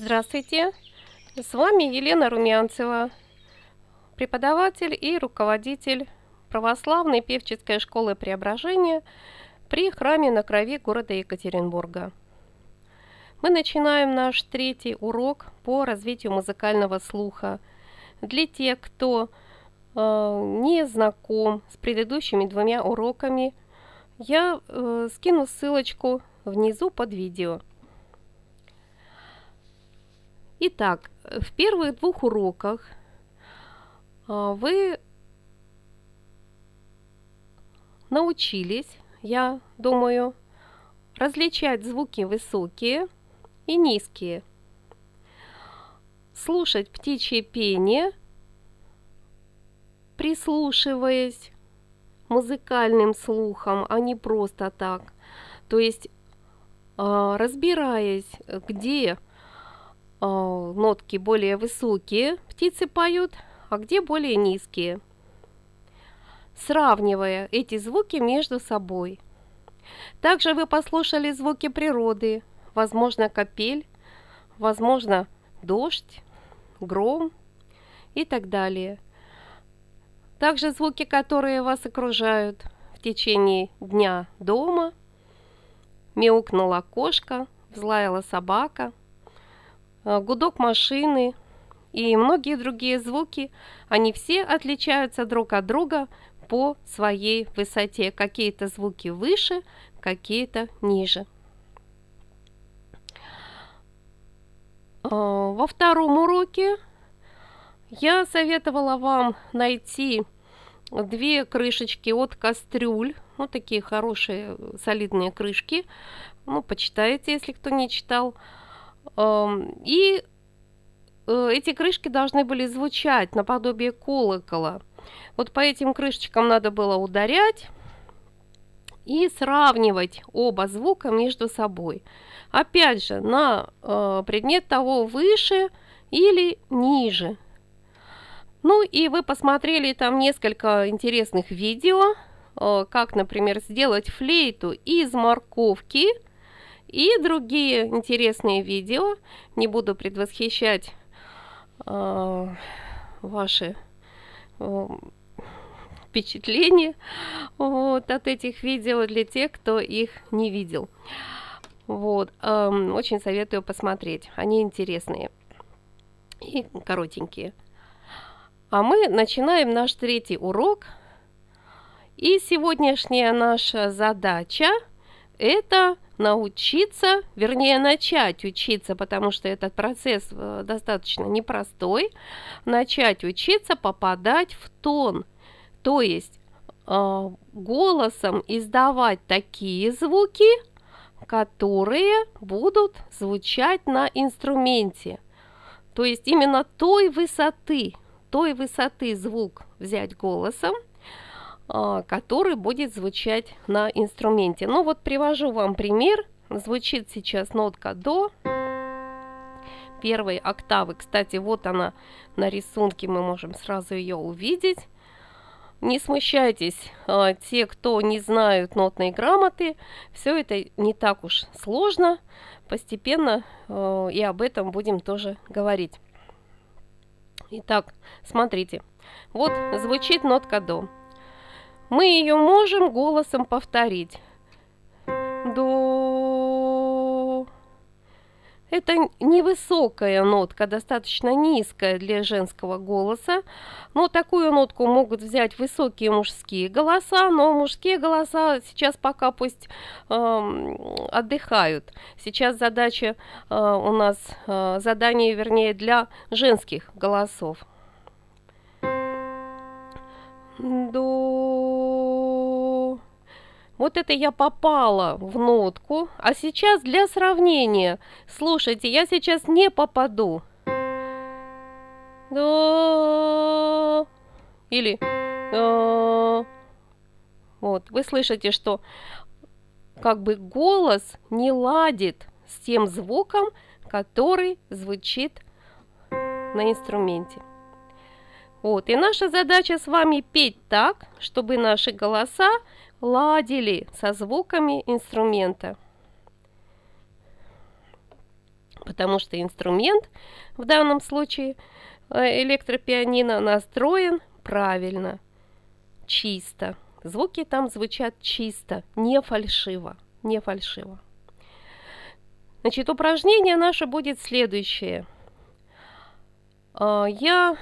Здравствуйте! С вами Елена Румянцева, преподаватель и руководитель православной певческой школы преображения при храме на крови города Екатеринбурга. Мы начинаем наш третий урок по развитию музыкального слуха. Для тех, кто э, не знаком с предыдущими двумя уроками, я э, скину ссылочку внизу под видео – Итак, в первых двух уроках а, вы научились, я думаю, различать звуки высокие и низкие, слушать птичье пение, прислушиваясь музыкальным слухом, а не просто так, то есть а, разбираясь, где Э, нотки более высокие птицы поют, а где более низкие. Сравнивая эти звуки между собой. Также вы послушали звуки природы, возможно капель, возможно дождь, гром и так далее. Также звуки, которые вас окружают в течение дня дома. Мяукнула кошка, взлаяла собака – Э, гудок машины и многие другие звуки, они все отличаются друг от друга по своей высоте. Какие-то звуки выше, какие-то ниже. Э, во втором уроке я советовала вам найти две крышечки от кастрюль. ну такие хорошие солидные крышки. Ну, почитайте, если кто не читал. Эм, и э, эти крышки должны были звучать наподобие колокола. Вот по этим крышечкам надо было ударять и сравнивать оба звука между собой. Опять же, на э, предмет того выше или ниже. Ну и вы посмотрели там несколько интересных видео, э, как, например, сделать флейту из морковки – и другие интересные видео. Не буду предвосхищать э, ваши э, впечатления вот, от этих видео для тех, кто их не видел. Вот, э, очень советую посмотреть, они интересные и коротенькие. А мы начинаем наш третий урок. И сегодняшняя наша задача – это научиться, вернее начать учиться, потому что этот процесс э, достаточно непростой, начать учиться попадать в тон, то есть э, голосом издавать такие звуки, которые будут звучать на инструменте. То есть именно той высоты, той высоты звук взять голосом – а, который будет звучать на инструменте. Ну вот привожу вам пример. Звучит сейчас нотка до первой октавы. Кстати, вот она на рисунке, мы можем сразу ее увидеть. Не смущайтесь, а, те, кто не знают нотные грамоты, все это не так уж сложно. Постепенно а, и об этом будем тоже говорить. Итак, смотрите. Вот звучит нотка до мы ее можем голосом повторить. До. Это невысокая нотка, достаточно низкая для женского голоса, но такую нотку могут взять высокие мужские голоса, но мужские голоса сейчас пока пусть э, отдыхают. Сейчас задача э, у нас, э, задание вернее для женских голосов. До... Вот это я попала в нотку. А сейчас для сравнения. Слушайте, я сейчас не попаду. До. Или. До. Вот, вы слышите, что как бы голос не ладит с тем звуком, который звучит на инструменте. Вот, и наша задача с вами петь так, чтобы наши голоса ладили со звуками инструмента. Потому что инструмент, в данном случае э, электропианино, настроен правильно, чисто. Звуки там звучат чисто, не фальшиво, не фальшиво. Значит, упражнение наше будет следующее. А, я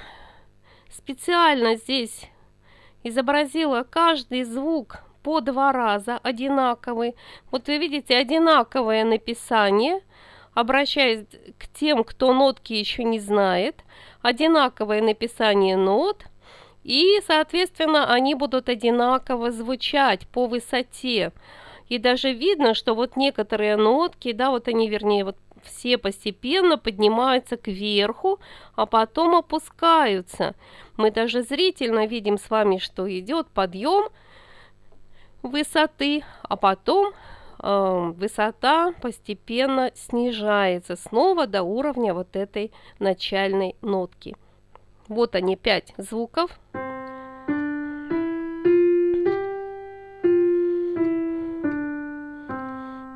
специально здесь изобразила каждый звук по два раза одинаковый. Вот вы видите одинаковое написание, обращаясь к тем, кто нотки еще не знает, одинаковое написание нот, и, соответственно, они будут одинаково звучать по высоте. И даже видно, что вот некоторые нотки, да, вот они, вернее, вот все постепенно поднимаются кверху, а потом опускаются. Мы даже зрительно видим с вами, что идет подъем – высоты, а потом э, высота постепенно снижается снова до уровня вот этой начальной нотки. Вот они пять звуков.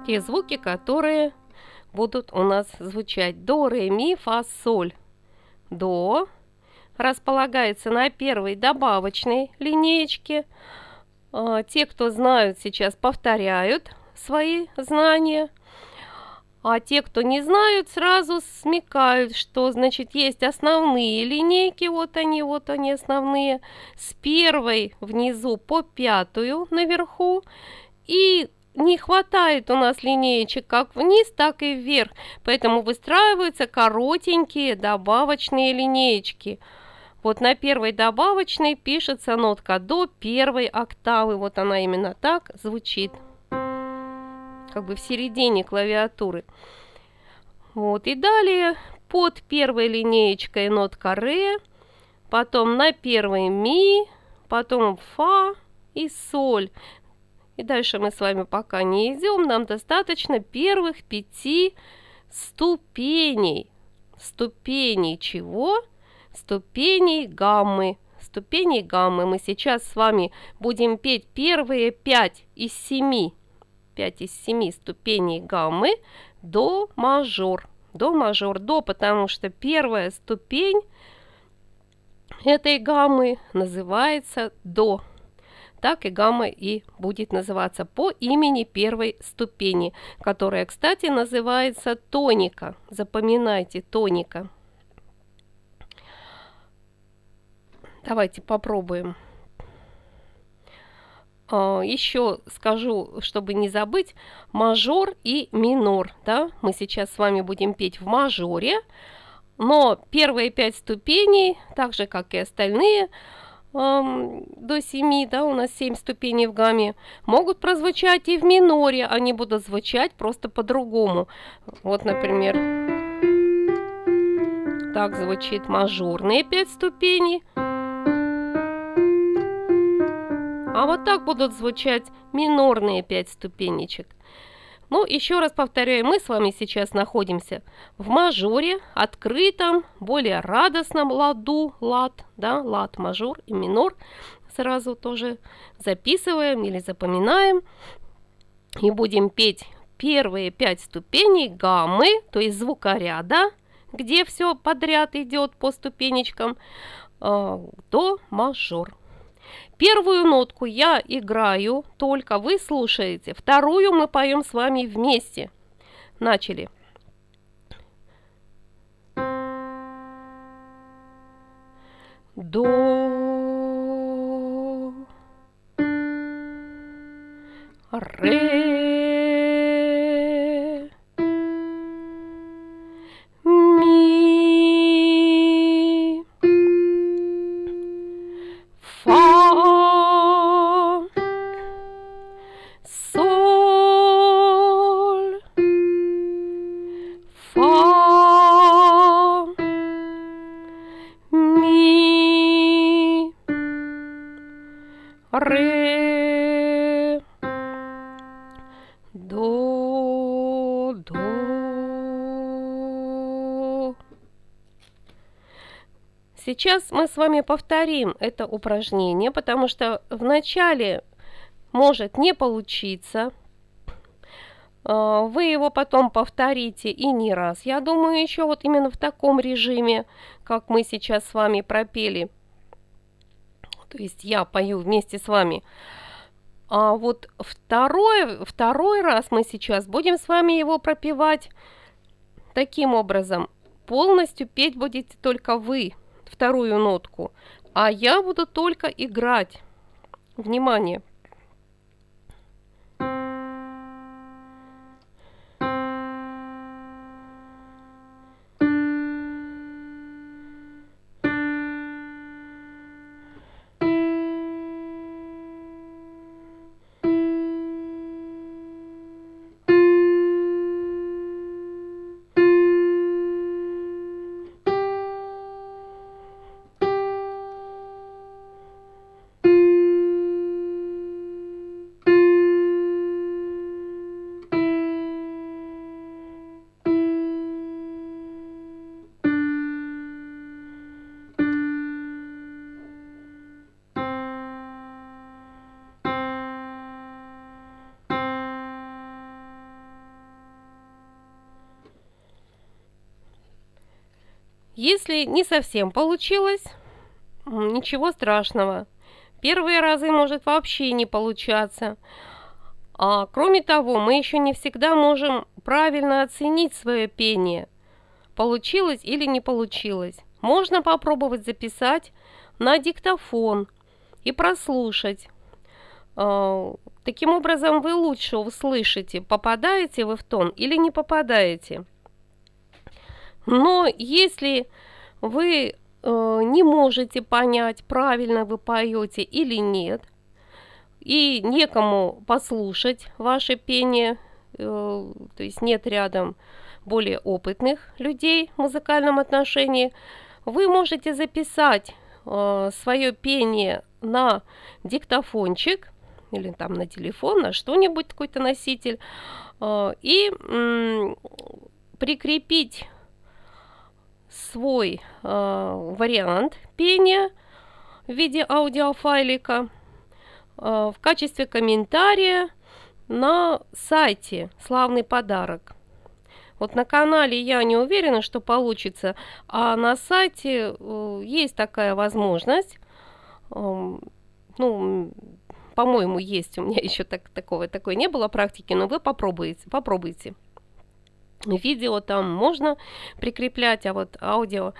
Те звуки, которые будут у нас звучать. До, ре, ми, фа, соль. До располагается на первой добавочной линеечке. А, те, кто знают сейчас, повторяют свои знания, а те, кто не знают, сразу смекают, что, значит, есть основные линейки, вот они, вот они основные, с первой внизу по пятую наверху, и не хватает у нас линеечек как вниз, так и вверх, поэтому выстраиваются коротенькие добавочные линеечки – вот на первой добавочной пишется нотка до первой октавы. Вот она именно так звучит. Как бы в середине клавиатуры. Вот, и далее под первой линеечкой нотка ре, потом на первой ми, потом фа и соль. И дальше мы с вами пока не идем, нам достаточно первых пяти ступеней. Ступеней чего? ступеней гаммы. Ступеней гаммы мы сейчас с вами будем петь первые 5 из 7, 5 из 7 ступеней гаммы до мажор. До мажор, до, потому что первая ступень этой гаммы называется до. Так и гамма и будет называться по имени первой ступени, которая, кстати, называется тоника. Запоминайте тоника. Давайте попробуем. А, Еще скажу, чтобы не забыть, мажор и минор. Да? Мы сейчас с вами будем петь в мажоре, но первые пять ступеней, так же, как и остальные, до 7, да, у нас 7 ступеней в гамме, могут прозвучать и в миноре, они будут звучать просто по-другому. Вот, например, так звучит мажорные 5 ступеней, А вот так будут звучать минорные пять ступенечек. Ну, еще раз повторяю, мы с вами сейчас находимся в мажоре, открытом, более радостном ладу, лад, да, лад, мажор и минор. Сразу тоже записываем или запоминаем. И будем петь первые пять ступеней гаммы, то есть звукоряда, где все подряд идет по ступенечкам, э, до мажор. Первую нотку я играю, только вы слушаете. Вторую мы поем с вами вместе. Начали. До. Ре. ре, до, до. Сейчас мы с вами повторим это упражнение, потому что в начале может не получиться. А, вы его потом повторите и не раз. Я думаю, еще вот именно в таком режиме, как мы сейчас с вами пропели – то есть я пою вместе с вами. А вот второй, второй раз мы сейчас будем с вами его пропевать таким образом. Полностью петь будете только вы вторую нотку, а я буду только играть. Внимание! Если не совсем получилось, ничего страшного. Первые разы может вообще не получаться. А кроме того, мы еще не всегда можем правильно оценить свое пение. Получилось или не получилось. Можно попробовать записать на диктофон и прослушать. А, таким образом, вы лучше услышите, попадаете вы в тон или не попадаете. Но если вы э, не можете понять, правильно вы поете или нет, и некому послушать ваше пение, э, то есть нет рядом более опытных людей в музыкальном отношении, вы можете записать э, свое пение на диктофончик или там на телефон, на что-нибудь, какой-то носитель, э, и э, прикрепить свой э, вариант пения в виде аудиофайлика э, в качестве комментария на сайте «Славный подарок». Вот на канале я не уверена, что получится, а на сайте э, есть такая возможность. Э, ну, по-моему, есть. У меня еще так, такого, такой не было практики, но вы попробуйте. попробуйте. Видео там можно прикреплять, а вот аудио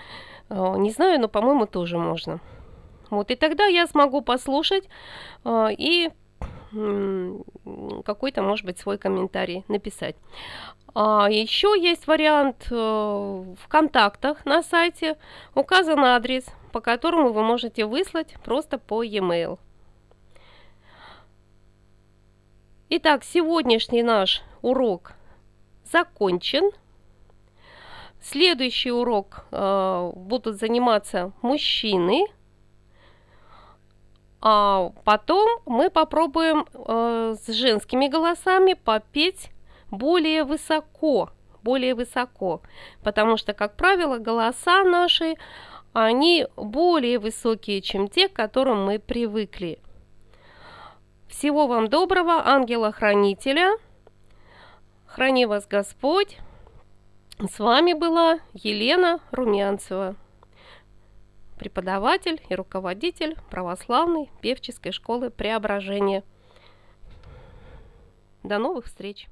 э, не знаю, но, по-моему, тоже можно. Вот, и тогда я смогу послушать э, и какой-то, может быть, свой комментарий написать. А еще есть вариант э, в контактах на сайте. Указан адрес, по которому вы можете выслать просто по e-mail. Итак, сегодняшний наш урок – закончен. Следующий урок э, будут заниматься мужчины. А потом мы попробуем э, с женскими голосами попеть более высоко, более высоко, потому что, как правило, голоса наши, они более высокие, чем те, к которым мы привыкли. Всего вам доброго, ангела-хранителя! Храни вас Господь. С вами была Елена Румянцева, преподаватель и руководитель православной певческой школы преображения. До новых встреч!